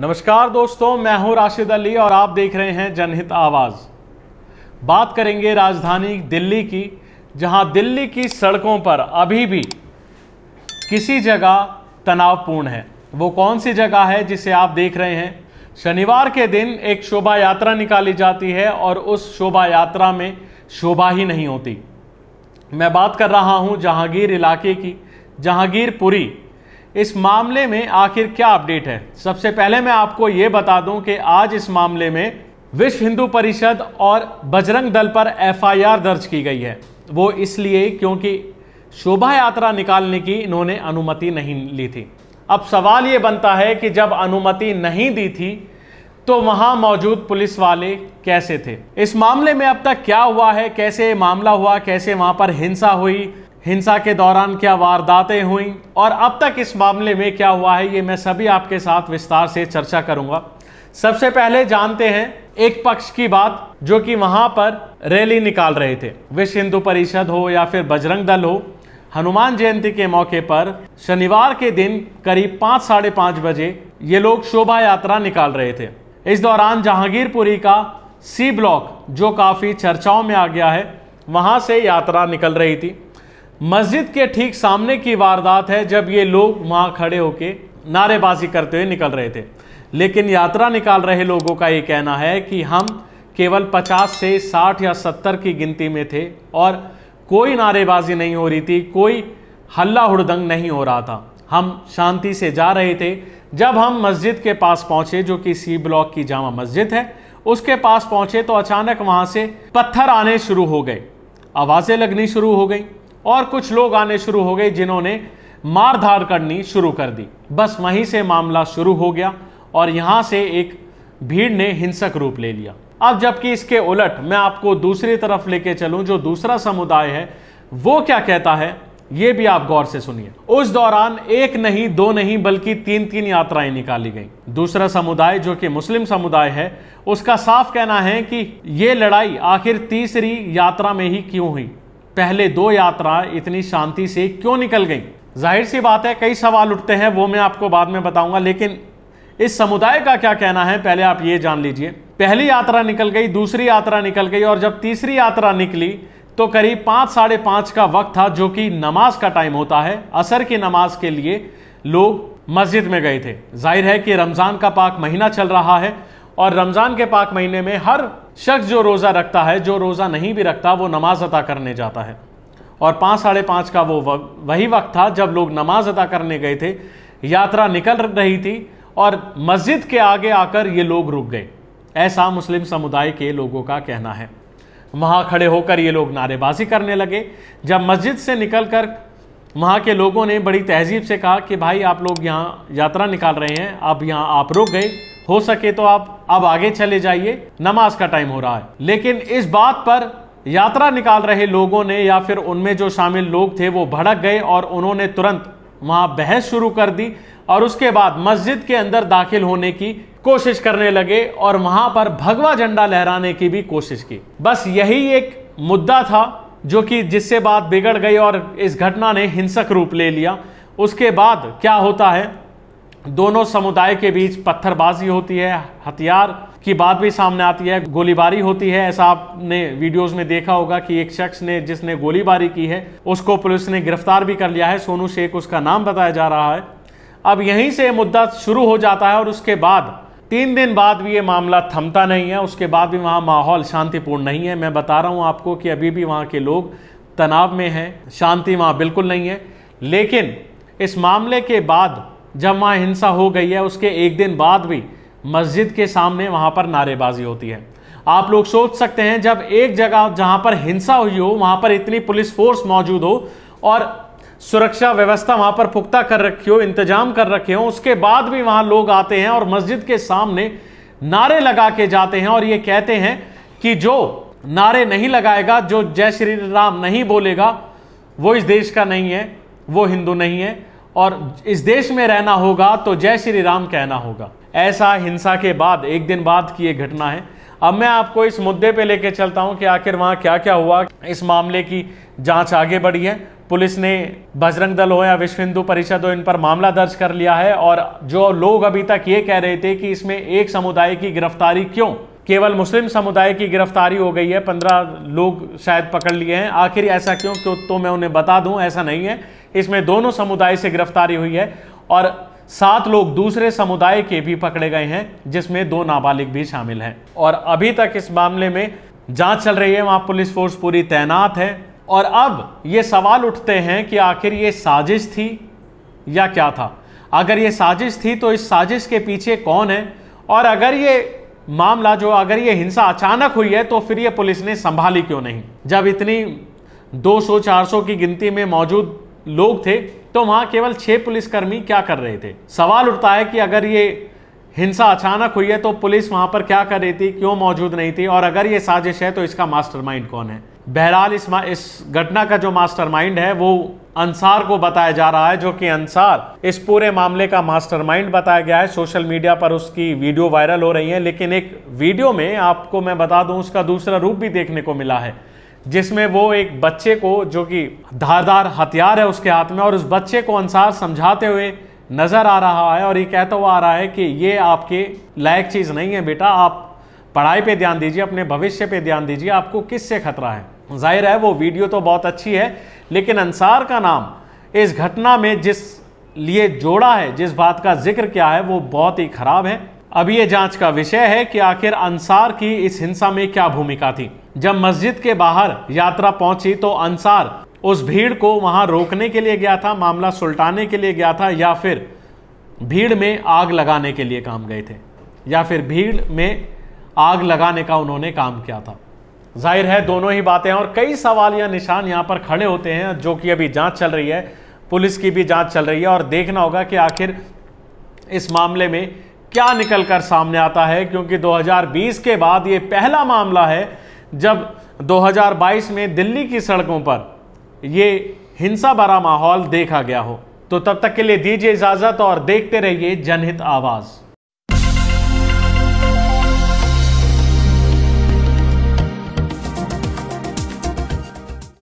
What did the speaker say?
नमस्कार दोस्तों मैं हूं राशिद अली और आप देख रहे हैं जनहित आवाज़ बात करेंगे राजधानी दिल्ली की जहां दिल्ली की सड़कों पर अभी भी किसी जगह तनावपूर्ण है वो कौन सी जगह है जिसे आप देख रहे हैं शनिवार के दिन एक शोभा यात्रा निकाली जाती है और उस शोभा यात्रा में शोभा ही नहीं होती मैं बात कर रहा हूं जहांगीर इलाके की जहांगीरपुरी इस मामले में आखिर क्या अपडेट है सबसे पहले मैं आपको ये बता दूं कि आज इस मामले में विश्व हिंदू परिषद और बजरंग दल पर एफआईआर दर्ज की गई है वो इसलिए क्योंकि शोभा यात्रा निकालने की इन्होंने अनुमति नहीं ली थी अब सवाल ये बनता है कि जब अनुमति नहीं दी थी तो वहां मौजूद पुलिस वाले कैसे थे इस मामले में अब तक क्या हुआ है कैसे मामला हुआ कैसे वहां पर हिंसा हुई हिंसा के दौरान क्या वारदातें हुई और अब तक इस मामले में क्या हुआ है ये मैं सभी आपके साथ विस्तार से चर्चा करूंगा सबसे पहले जानते हैं एक पक्ष की बात जो कि वहां पर रैली निकाल रहे थे विश्व हिंदू परिषद हो या फिर बजरंग दल हो हनुमान जयंती के मौके पर शनिवार के दिन करीब पांच साढ़े पांच बजे ये लोग शोभा यात्रा निकाल रहे थे इस दौरान जहांगीरपुरी का सी ब्लॉक जो काफ़ी चर्चाओं में आ गया है वहां से यात्रा निकल रही थी मस्जिद के ठीक सामने की वारदात है जब ये लोग वहाँ खड़े होके नारेबाजी करते हुए निकल रहे थे लेकिन यात्रा निकाल रहे लोगों का ये कहना है कि हम केवल 50 से 60 या 70 की गिनती में थे और कोई नारेबाजी नहीं हो रही थी कोई हल्ला हुड़दंग नहीं हो रहा था हम शांति से जा रहे थे जब हम मस्जिद के पास पहुंचे जो कि सी ब्लॉक की जामा मस्जिद है उसके पास पहुंचे तो अचानक वहां से पत्थर आने शुरू हो गए आवाज़ें लगनी शुरू हो गई और कुछ लोग आने शुरू हो गए जिन्होंने मारधार करनी शुरू कर दी बस वहीं से मामला शुरू हो गया और यहां से एक भीड़ ने हिंसक रूप ले लिया अब जबकि इसके उलट मैं आपको दूसरी तरफ लेके चलूं जो दूसरा समुदाय है वो क्या कहता है ये भी आप गौर से सुनिए उस दौरान एक नहीं दो नहीं बल्कि तीन तीन यात्राएं निकाली गई दूसरा समुदाय जो कि मुस्लिम समुदाय है उसका साफ कहना है कि यह लड़ाई आखिर तीसरी यात्रा में ही क्यों हुई पहले दो यात्रा इतनी शांति से क्यों निकल गई जाहिर सी बात है कई सवाल उठते हैं वो मैं आपको बाद में बताऊंगा लेकिन इस समुदाय का क्या कहना है पहले आप ये जान लीजिए पहली यात्रा निकल गई दूसरी यात्रा निकल गई और जब तीसरी यात्रा निकली तो करीब पाँच साढ़े पाँच का वक्त था जो कि नमाज का टाइम होता है असर की नमाज के लिए लोग मस्जिद में गए थे जाहिर है कि रमज़ान का पाक महीना चल रहा है और रमज़ान के पाक महीने में हर शख्स जो रोज़ा रखता है जो रोज़ा नहीं भी रखता वो नमाज अदा करने जाता है और पाँच साढ़े पाँच का वो वही वक्त था जब लोग नमाज अदा करने गए थे यात्रा निकल रही थी और मस्जिद के आगे आकर ये लोग रुक गए ऐसा मुस्लिम समुदाय के लोगों का कहना है वहाँ खड़े होकर ये लोग नारेबाजी करने लगे जब मस्जिद से निकलकर वहाँ के लोगों ने बड़ी तहजीब से कहा कि भाई आप लोग यहाँ यात्रा निकाल रहे हैं अब यहाँ आप रुक गए हो सके तो आप अब आगे चले जाइए नमाज का टाइम हो रहा है लेकिन इस बात पर यात्रा निकाल रहे लोगों ने या फिर उनमें जो शामिल लोग थे वो भड़क गए और उन्होंने तुरंत वहां बहस शुरू कर दी और उसके बाद मस्जिद के अंदर दाखिल होने की कोशिश करने लगे और वहां पर भगवा झंडा लहराने की भी कोशिश की बस यही एक मुद्दा था जो कि जिससे बात बिगड़ गई और इस घटना ने हिंसक रूप ले लिया उसके बाद क्या होता है दोनों समुदाय के बीच पत्थरबाजी होती है हथियार की बात भी सामने आती है गोलीबारी होती है ऐसा आपने वीडियोस में देखा होगा कि एक शख्स ने जिसने गोलीबारी की है उसको पुलिस ने गिरफ्तार भी कर लिया है सोनू शेख उसका नाम बताया जा रहा है अब यहीं से मुद्दा शुरू हो जाता है और उसके बाद तीन दिन बाद भी ये मामला थमता नहीं है उसके बाद भी वहाँ माहौल शांतिपूर्ण नहीं है मैं बता रहा हूँ आपको कि अभी भी वहाँ के लोग तनाव में हैं शांति वहाँ बिल्कुल नहीं है लेकिन इस मामले के बाद जब वहाँ हिंसा हो गई है उसके एक दिन बाद भी मस्जिद के सामने वहाँ पर नारेबाजी होती है आप लोग सोच सकते हैं जब एक जगह जहाँ पर हिंसा हुई हो वहाँ पर इतनी पुलिस फोर्स मौजूद हो और सुरक्षा व्यवस्था वहाँ पर पुख्ता कर रखी हो इंतजाम कर रखे हो उसके बाद भी वहाँ लोग आते हैं और मस्जिद के सामने नारे लगा के जाते हैं और ये कहते हैं कि जो नारे नहीं लगाएगा जो जय श्री राम नहीं बोलेगा वो इस देश का नहीं है वो हिंदू नहीं है और इस देश में रहना होगा तो जय श्री राम कहना होगा ऐसा हिंसा के बाद एक दिन बाद की ये घटना है अब मैं आपको इस मुद्दे पे लेके चलता हूँ कि आखिर वहाँ क्या क्या हुआ इस मामले की जांच आगे बढ़ी है पुलिस ने बजरंग दल हो या विश्व हिंदू परिषद हो इन पर मामला दर्ज कर लिया है और जो लोग अभी तक ये कह रहे थे कि इसमें एक समुदाय की गिरफ्तारी क्यों केवल मुस्लिम समुदाय की गिरफ्तारी हो गई है पंद्रह लोग शायद पकड़ लिए हैं आखिर ऐसा क्यों क्यों तो मैं उन्हें बता दूं ऐसा नहीं है इसमें दोनों समुदाय से गिरफ्तारी हुई है और सात लोग दूसरे समुदाय के भी पकड़े गए हैं जिसमें दो नाबालिग भी शामिल हैं और अभी तक इस मामले में जांच चल रही है वहां पुलिस फोर्स पूरी तैनात है और अब ये सवाल उठते हैं कि आखिर ये साजिश थी या क्या था अगर ये साजिश थी तो इस साजिश के पीछे कौन है और अगर ये मामला जो अगर ये हिंसा अचानक हुई है तो फिर ये पुलिस ने संभाली क्यों नहीं जब इतनी 200-400 की गिनती में मौजूद लोग थे तो वहाँ केवल छः पुलिसकर्मी क्या कर रहे थे सवाल उठता है कि अगर ये हिंसा अचानक हुई है तो पुलिस वहाँ पर क्या कर रही थी क्यों मौजूद नहीं थी और अगर ये साजिश है तो इसका मास्टरमाइंड कौन है बहरहाल इस इस घटना का जो मास्टरमाइंड है वो अंसार को बताया जा रहा है जो कि अंसार इस पूरे मामले का मास्टरमाइंड बताया गया है सोशल मीडिया पर उसकी वीडियो वायरल हो रही है लेकिन एक वीडियो में आपको मैं बता दूं उसका दूसरा रूप भी देखने को मिला है जिसमें वो एक बच्चे को जो कि धारदार हथियार है उसके हाथ में और उस बच्चे को अनसार समझाते हुए नज़र आ रहा है और ये कहता हुआ आ रहा है कि ये आपके लायक चीज़ नहीं है बेटा आप पढ़ाई पे ध्यान दीजिए अपने भविष्य पे ध्यान दीजिए आपको किससे खतरा है जाहिर है वो वीडियो तो बहुत अच्छी है लेकिन अंसार का नाम इस घटना में जिस लिए जोड़ा है जिस बात का जिक्र किया है वो बहुत ही ख़राब है अब ये जांच का विषय है कि आखिर अंसार की इस हिंसा में क्या भूमिका थी जब मस्जिद के बाहर यात्रा पहुंची तो अंसार उस भीड़ को वहां रोकने के लिए गया था मामला सुलटाने के लिए गया था या फिर भीड़ में आग लगाने के लिए काम गए थे या फिर भीड़ में आग लगाने का उन्होंने काम किया था जाहिर है दोनों ही बातें हैं और कई सवाल या निशान यहाँ पर खड़े होते हैं जो कि अभी जांच चल रही है पुलिस की भी जांच चल रही है और देखना होगा कि आखिर इस मामले में क्या निकल कर सामने आता है क्योंकि 2020 के बाद ये पहला मामला है जब 2022 में दिल्ली की सड़कों पर ये हिंसा भरा माहौल देखा गया हो तो तब तक के लिए दीजिए इजाज़त और देखते रहिए जनहित आवाज़